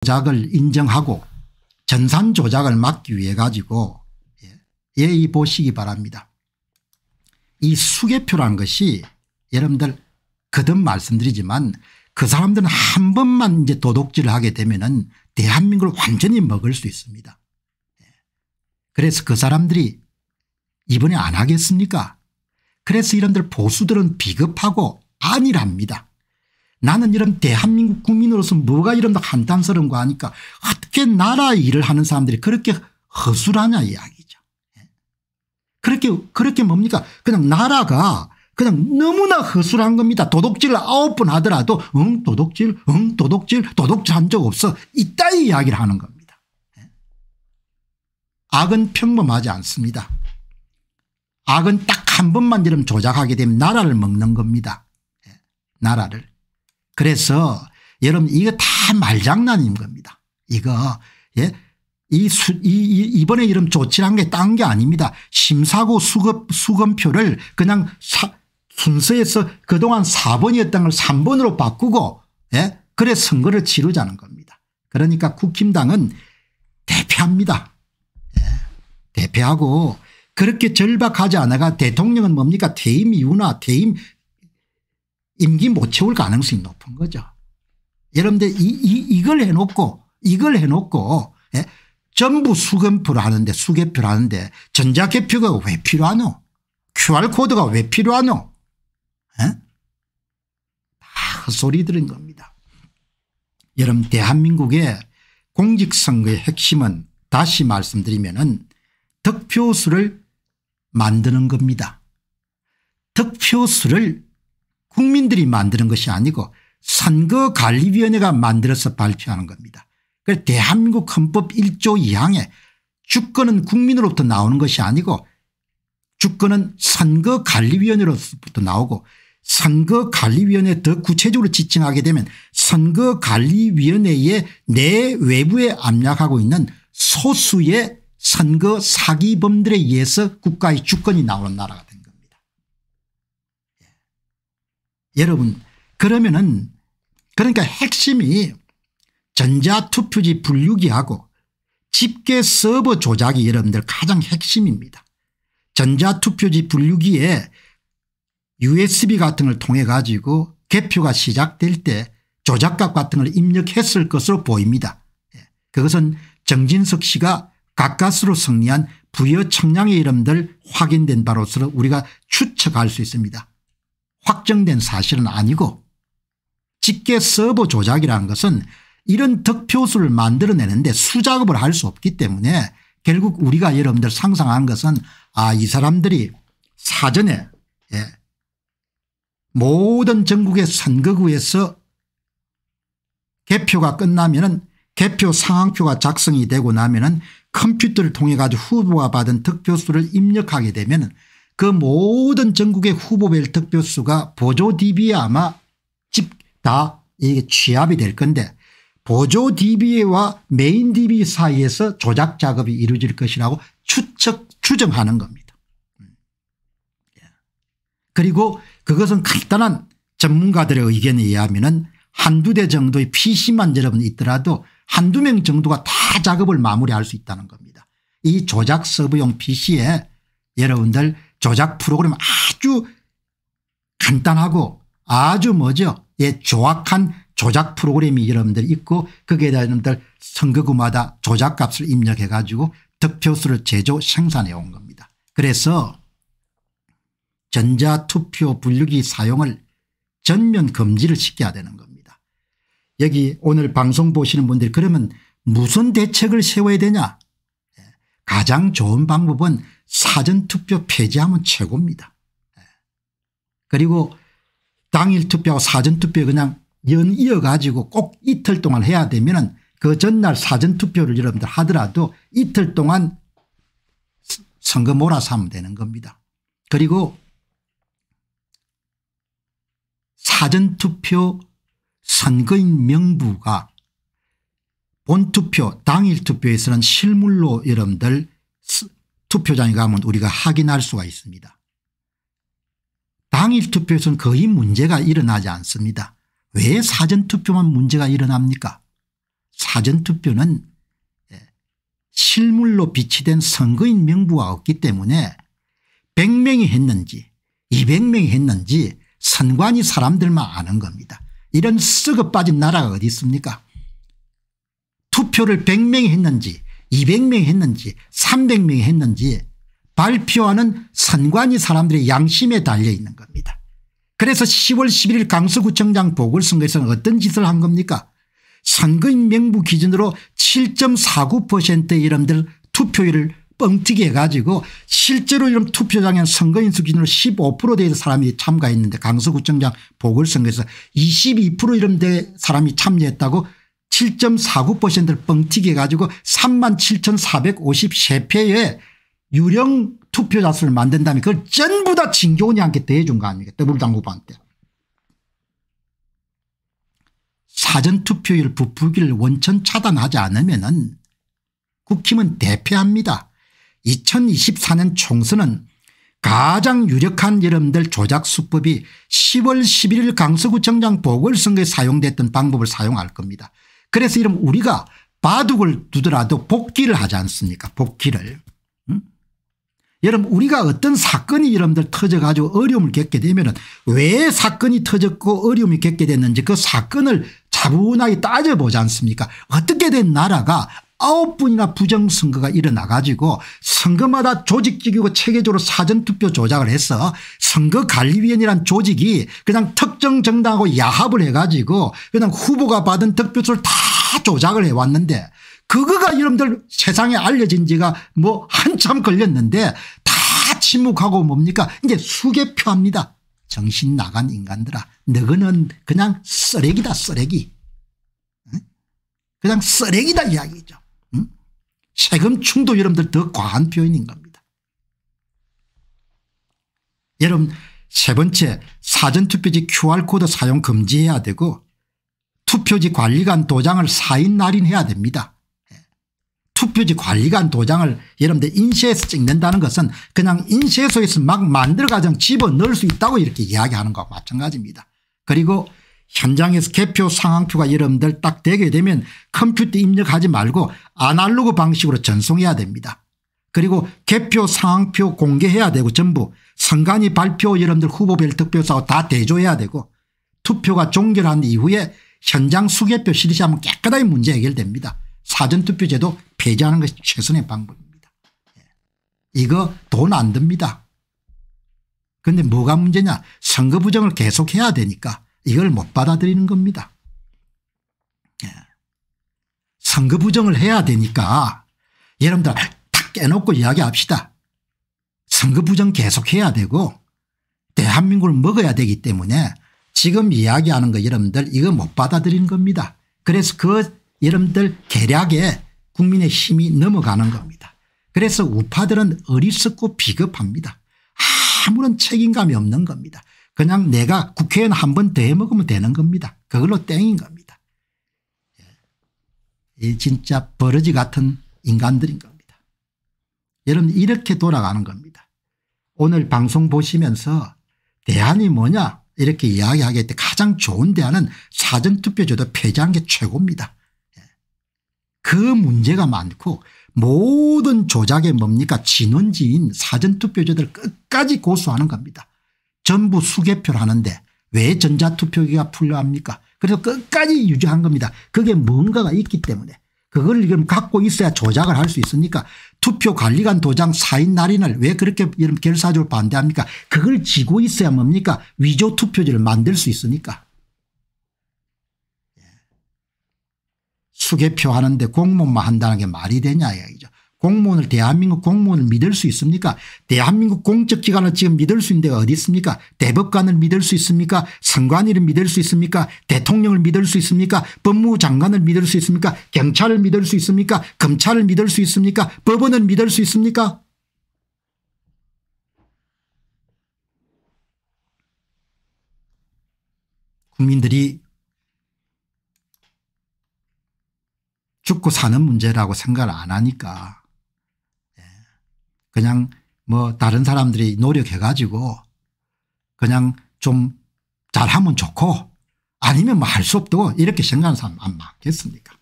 조작을 인정하고 전산 조작을 막기 위해 가지고 예, 예의 보시기 바랍니다. 이 수개표라는 것이 여러분들 거듭 말씀드리지만 그 사람들은 한 번만 이제 도둑질을 하게 되면은 대한민국을 완전히 먹을 수 있습니다. 예. 그래서 그 사람들이 이번에 안 하겠습니까? 그래서 이런들 보수들은 비겁하고 안일합니다. 나는 이런 대한민국 국민으로서 뭐가 이런 한탄스러운 거아니까 어떻게 나라 일을 하는 사람들이 그렇게 허술하냐 이야기죠. 예. 그렇게 그렇게 뭡니까 그냥 나라가 그냥 너무나 허술한 겁니다. 도둑질을 아홉 번 하더라도 응 도둑질 응 도둑질 도둑질 한 적 없어 이따위 이야기를 하는 겁니다. 예. 악은 평범하지 않습니다. 악은 딱 한 번만 이러면 조작하게 되면 나라를 먹는 겁니다. 예. 나라를. 그래서 여러분 이거 다 말장난인 겁니다. 이거 예? 이, 수, 이, 이번에 이런 조치란 게딴 게 아닙니다. 심사고 수급 수검표를 그냥 사, 순서에서 그동안 4번이었던 걸 3번으로 바꾸고 예? 그래 선거를 치르자는 겁니다. 그러니까 국힘당은 대패합니다. 예. 대패하고 그렇게 절박하지 않아가 대통령은 뭡니까 퇴임 이후나 퇴임 임기 못 채울 가능성이 높은 거죠. 여러분들 이, 이, 이걸 해놓고 이걸 해놓고 예? 전부 수검표라는데 수개표라는데 전자개표가 왜 필요하노 QR코드가 왜 필요하노 예? 다 헛소리 들은 겁니다. 여러분 대한민국의 공직선거의 핵심은 다시 말씀드리면 은 득표수를 만드는 겁니다. 득표수를 국민들이 만드는 것이 아니고 선거관리위원회가 만들어서 발표하는 겁니다. 그래서 대한민국 헌법 1조 2항에 주권은 국민으로부터 나오는 것이 아니고 주권은 선거관리위원회로부터 나오고 선거관리위원회 더 구체적으로 지칭하게 되면 선거관리위원회의 내외부에 압력하고 있는 소수의 선거 사기범들에 의해서 국가의 주권이 나오는 나라가 여러분 그러면은 그러니까 핵심이 전자투표지 분류기하고 집계 서버 조작이 여러분들 가장 핵심입니다. 전자투표지 분류기에 usb 같은 걸 통해 가지고 개표가 시작될 때 조작값 같은 걸 입력했을 것으로 보입니다. 예. 그것은 정진석 씨가 가까스로 승리한 부여 청량의 이름들 확인된 바로서 우리가 추측할 수 있습니다. 확정된 사실은 아니고 직계 서버 조작이라는 것은 이런 득표수를 만들어내는데 수작업을 할 수 없기 때문에 결국 우리가 여러분들 상상한 것은 아 이 사람들이 사전에 예 모든 전국의 선거구에서 개표가 끝나면 은 개표 상황표가 작성이 되고 나면 은 컴퓨터를 통해 가지고 후보가 받은 득표수를 입력하게 되면 그 모든 전국의 후보별 득표수가 보조 DB에 아마 집다 이게 취합이 될 건데 보조 DB와 메인 DB 사이에서 조작 작업이 이루어질 것이라고 추측 추정하는 겁니다. 음. 예. 그리고 그것은 간단한 전문가들의 의견에 의하면 한두 대 정도의 PC만 여러분 있더라도 한두 명 정도가 다 작업을 마무리할 수 있다는 겁니다. 이 조작 서브용 PC에 여러분들 조작 프로그램 아주 간단하고 아주 뭐죠 예 조악한 조작 프로그램이 여러분들 있고 거기에 다 여러분들 선거구마다 조작값을 입력해 가지고 득표수를 제조 생산해 온 겁니다. 그래서 전자투표 분류기 사용을 전면 금지를 시켜야 되는 겁니다. 여기 오늘 방송 보시는 분들 그러면 무슨 대책을 세워야 되냐 예, 가장 좋은 방법은 사전투표 폐지하면 최고입니다. 예. 그리고 당일 투표하고 사전투표 그냥 연 이어가지고 꼭 이틀 동안 해야 되면 은그 전날 사전투표를 여러분들 하더라도 이틀 동안 선거 몰아서 하면 되는 겁니다. 그리고 사전투표 선거인 명부가 본투표 당일투표에서는 실물로 여러분들 투표장에 가면 우리가 확인할 수가 있습니다. 당일 투표에서는 거의 문제가 일어나지 않습니다. 왜 사전투표만 문제가 일어납니까 사전투표는 예, 실물로 비치된 선거인 명부가 없기 때문에 100명이 했는지 200명이 했는지 선관위 사람들만 아는 겁니다. 이런 썩어 빠진 나라가 어디 있습니까 투표를 100명이 했는지 200명이 했는지 300명이 했는지 발표하는 선관위 사람들의 양심에 달려 있는 겁니다. 그래서 10월 11일 강서구청장 보궐선거에서는 어떤 짓을 한 겁니까 선거인 명부 기준으로 7.49%의 이름들 투표율을 뻥튀기 해가지고 실제로 이런 투표장에 선거인 수 기준으로 15% 되는 사람이 참가했는데 강서구청장 보궐선거에서 22% 이런 데 사람이 참여했다고 7.49%를 뻥튀기 해가지고 37,453표의 유령 투표자 수를 만든 다면 그걸 전부 다 진교훈이한테 대해준 거 아닙니까 더블당 후보한테. 사전투표율 부풀기를 원천 차단하지 않으면 은 국힘은 대패합니다. 2024년 총선은 가장 유력한 여러분들 조작 수법이 10월 11일 강서구청장 보궐선거에 사용됐던 방법을 사용할 겁니다. 그래서 이런 우리가 바둑을 두더라도 복귀를 하지 않습니까 복귀를. 여러분 우리가 어떤 사건이 여러분들 터져가지고 어려움을 겪게 되면 은왜 사건이 터졌고 어려움이 겪게 됐는지 그 사건을 차분하게 따져보지 않습니까 어떻게 된 나라가 아홉 분이나 부정선거가 일어나 가지고 선거마다 조직적이고 체계적으로 사전투표 조작을 해서 선거관리위원회란 조직이 그냥 특정 정당하고 야합을 해 가지고 그냥 후보가 받은 득표수를 다 조작을 해 왔는데 그거가 여러분들 세상에 알려진 지가 뭐 한참 걸렸는데 다 침묵하고 뭡니까 이제 수개표합니다. 정신 나간 인간들아 너는 그냥 쓰레기다 쓰레기. 그냥 쓰레기다 이야기죠. 세금 충도 여러분들 더 과한 표현인 겁니다. 여러분 세 번째 사전투표지 QR코드 사용 금지해야 되고 투표지 관리관 도장을 사인 날인해야 됩니다. 예. 투표지 관리관 도장을 여러분들 인쇄해서 찍는다는 것은 그냥 인쇄소에서 막 만들어가지고 집어넣을 수 있다고 이렇게 이야기하는 것과 마찬가지입니다. 그리고 현장에서 개표 상황표가 여러분들 딱 되게 되면 컴퓨터 입력하지 말고 아날로그 방식으로 전송해야 됩니다. 그리고 개표 상황표 공개해야 되고 전부 선관위 발표 여러분들 후보별 득표사고다 대조해야 되고 투표가 종결한 이후에 현장 수개표 실시하면 깨끗하게 문제 해결됩니다. 사전투표제도 폐지하는 것이 최선의 방법입니다. 예. 이거 돈 안 듭니다. 그런데 뭐가 문제냐 선거 부정을 계속해야 되니까 이걸 못 받아들이는 겁니다. 예. 선거 부정을 해야 되니까 여러분들 탁 깨놓고 이야기합시다. 선거 부정 계속해야 되고 대한민국을 먹어야 되기 때문에 지금 이야기하는 거 여러분들 이거 못 받아들이는 겁니다. 그래서 그 여러분들 계략에 국민의 힘이 넘어가는 겁니다. 그래서 우파들은 어리석고 비겁합니다. 아무런 책임감이 없는 겁니다. 그냥 내가 국회의원 한 번 더 해먹으면 되는 겁니다. 그걸로 땡인 겁니다. 예. 이 진짜 버러지 같은 인간들인 겁니다. 여러분 이렇게 돌아가는 겁니다. 오늘 방송 보시면서 대안이 뭐냐 이렇게 이야기하게 때 가장 좋은 대안은 사전투표제도 폐지한 게 최고입니다. 예. 그 문제가 많고 모든 조작의 뭡니까 진원지인 사전투표제도를 끝까지 고수하는 겁니다. 전부 수개표를 하는데 왜 전자투표기가 풀려합니까 그래서 끝까지 유지한 겁니다. 그게 뭔가가 있기 때문에 그걸 지금 갖고 있어야 조작을 할 수 있으니까 투표관리관 도장 사인 날인을 왜 그렇게 이런 결사적으로 반대합니까 그걸 지고 있어야 뭡니까 위조 투표지를 만들 수 있으니까 예. 수개표 하는데 공무원만 한다는 게 말이 되냐 이야기죠. 공무원을 대한민국 공무원을 믿을 수 있습니까 대한민국 공적기관을 지금 믿을 수 있는 데가 어디 있습니까 대법관을 믿을 수 있습니까 선관위를 믿을 수 있습니까 대통령을 믿을 수 있습니까 법무부 장관을 믿을 수 있습니까 경찰을 믿을 수 있습니까 검찰을 믿을 수 있습니까 법원을 믿을 수 있습니까 국민들이 죽고 사는 문제라고 생각을 안 하니까 그냥 뭐 다른 사람들이 노력해 가지고 그냥 좀 잘하면 좋고 아니면 뭐 할 수 없다고 이렇게 생각하는 사람 안 많겠습니까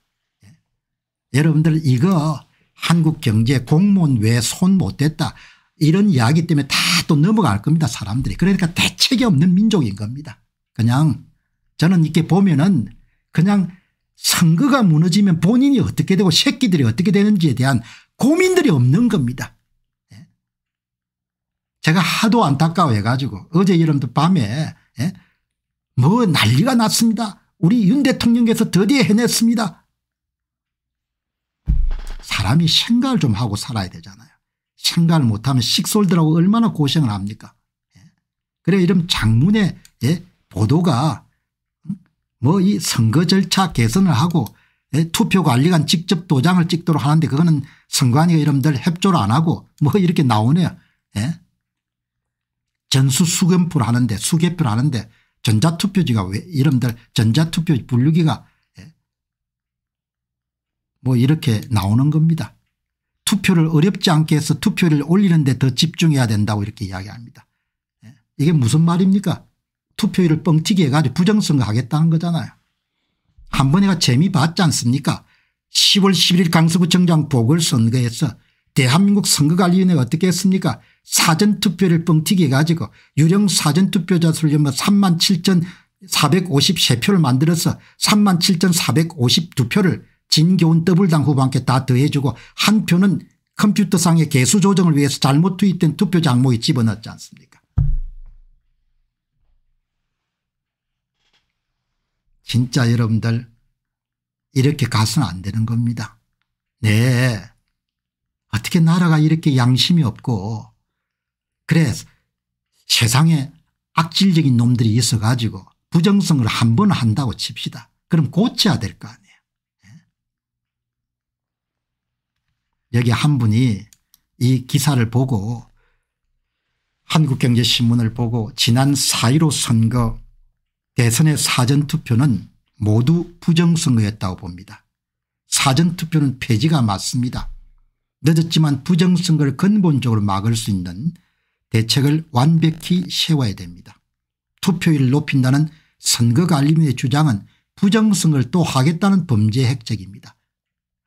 예. 여러분들 이거 한국 경제 공무원 외손못 댔다 이런 이야기 때문에 다 또 넘어갈 겁니다 사람들이 그러니까 대책이 없는 민족인 겁니다 그냥 저는 이렇게 보면은 그냥 선거가 무너지면 본인이 어떻게 되고 새끼들이 어떻게 되는지에 대한 고민들이 없는 겁니다 제가 하도 안타까워해가지고 어제 여러분들 밤에 예? 뭐 난리가 났습니다. 우리 윤 대통령께서 드디어 해냈습니다. 사람이 생각을 좀 하고 살아야 되잖아요. 생각을 못하면 식솔들하고 얼마나 고생을 합니까. 예? 그래 이런 장문의 예? 보도가 뭐 이 선거 절차 개선을 하고 예? 투표관리관 직접 도장을 찍도록 하는데 그거는 선관위가 이름들 협조를 안 하고 뭐 이렇게 나오네요. 예? 전수수검표를 하는데 수개표를 하는데 전자투표지가 왜 이름들 전자투표지 분류기가 예, 뭐 이렇게 나오는 겁니다. 투표를 어렵지 않게 해서 투표를 올리는데 더 집중해야 된다고 이렇게 이야기합니다. 예, 이게 무슨 말입니까 투표율을 뻥튀기 해가지고 부정선거 하겠다는 거잖아요. 한 번에가 재미 봤지 않습니까 10월 11일 강서구청장 보궐선거에서 대한민국 선거관리위원회가 어떻게 했습니까 사전투표를 뻥튀기 해 가지고 유령 사전투표자 수를 뭐 3만 7 453표를 만들어서 3만 7,452표를 진교훈 더블당 후보한테 다 더해주고 한 표는 컴퓨터상의 개수 조정을 위해서 잘못 투입된 투표 장모에 집어넣지 않습니까 진짜 여러분들 이렇게 가서는 안 되는 겁니다. 네. 어떻게 나라가 이렇게 양심이 없고 그래 세상에 악질적인 놈들이 있어 가지고 부정성을 한번 한다고 칩시다. 그럼 고쳐야 될 거 아니에요. 예? 여기 한 분이 이 기사를 보고 한국경제신문을 보고 지난 4.15 선거 대선의 사전투표는 모두 부정선거였다고 봅니다. 사전투표는 폐지가 맞습니다. 늦었지만 부정선거를 근본적으로 막을 수 있는 대책을 완벽히 세워야 됩니다. 투표율을 높인다는 선거관리의 주장은 부정성을 또 하겠다는 범죄 핵적입니다.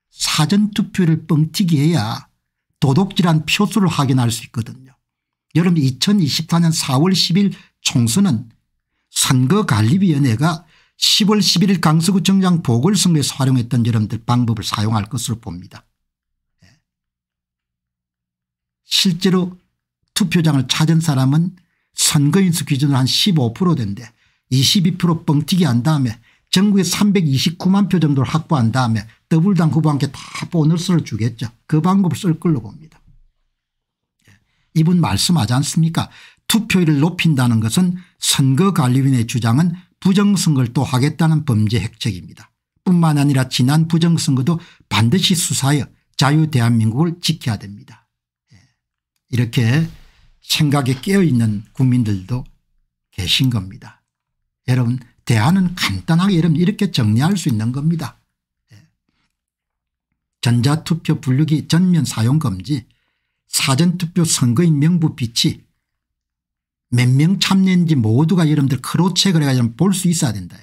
사전투표를 뻥튀기해야 도둑질한 표수를 확인할 수 있거든요. 여름 러 2024년 4월 10일 총선은 선거관리위원회가 10월 11일 강서구청장 보궐선거에서 활용했던 여러분들 방법을 사용할 것으로 봅니다. 예. 실제로 투표장을 찾은 사람은 선거인수 기준으로 한 15%된데22% 뻥튀기 한 다음에 전국에 329만 표 정도를 확보한 다음에 더블당 후보한테 다 보너스를 주겠죠. 그 방법을 쓸 걸로 봅니다. 예. 이분 말씀하지 않습니까 투표율을 높인다는 것은 선거관리위원회 주장은 부정선거를 또 하겠다는 범죄 핵책입니다. 뿐만 아니라 지난 부정선거도 반드시 수사하여 자유대한민국을 지켜야 됩니다. 예. 이렇게 생각에 깨어있는 국민들도 계신 겁니다. 여러분 대안은 간단하게 여러분 이렇게 정리할 수 있는 겁니다. 예. 전자투표 분류기 전면 사용금지 사전투표 선거인 명부 비치 몇 명 참여인지 모두가 여러분들 크로체크를 해가지고 볼 수 있어야 된다.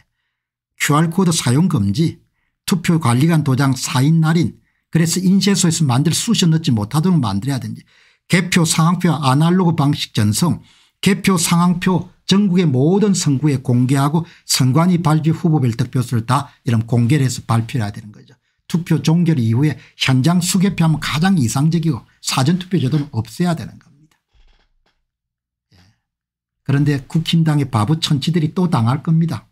QR코드 사용금지 투표관리관 도장 사인 날인 그래서 인쇄소에서 만들 쑤셔 넣지 못하도록 만들어야 된지 개표 상황표 아날로그 방식 전송 개표 상황표 전국의 모든 선구에 공개하고 선관위 발표 후보별 득표수를 다 이런 공개를 해서 발표를 해야 되는 거죠. 투표 종결 이후에 현장 수개표하면 가장 이상적이고 사전투표 제도는 없애야 되는 겁니다. 예. 그런데 국힘당의 바보 천치들이 또 당할 겁니다.